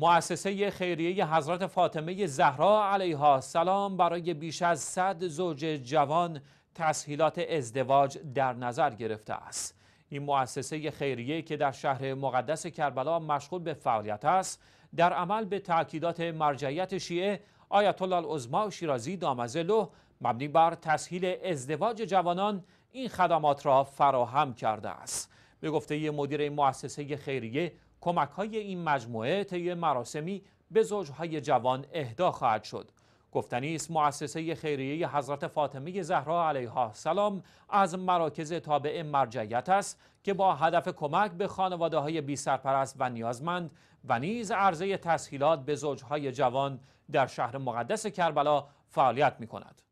مؤسسه خیریه حضرت فاطمه زهرا علیها السلام برای بیش از 100 زوج جوان تسهیلات ازدواج در نظر گرفته است این مؤسسه خیریه که در شهر مقدس کربلا مشغول به فعالیت است در عمل به تاکیدات مرجعیت شیعه آیت الله العظما شیرازی دامزلو مبنی بر تسهیل ازدواج جوانان این خدمات را فراهم کرده است به گفته مدیر مؤسسه خیریه کمک های این مجموعه طی مراسمی به زوجهای جوان اهدا خواهد شد گفتنی است مؤسسه خیریه حضرت فاطمه زهرا علیها السلام از مراکز تابع مرجعیت است که با هدف کمک به خانواده های بی و نیازمند و نیز عرضه تسهیلات به زوجهای جوان در شهر مقدس کربلا فعالیت می کند.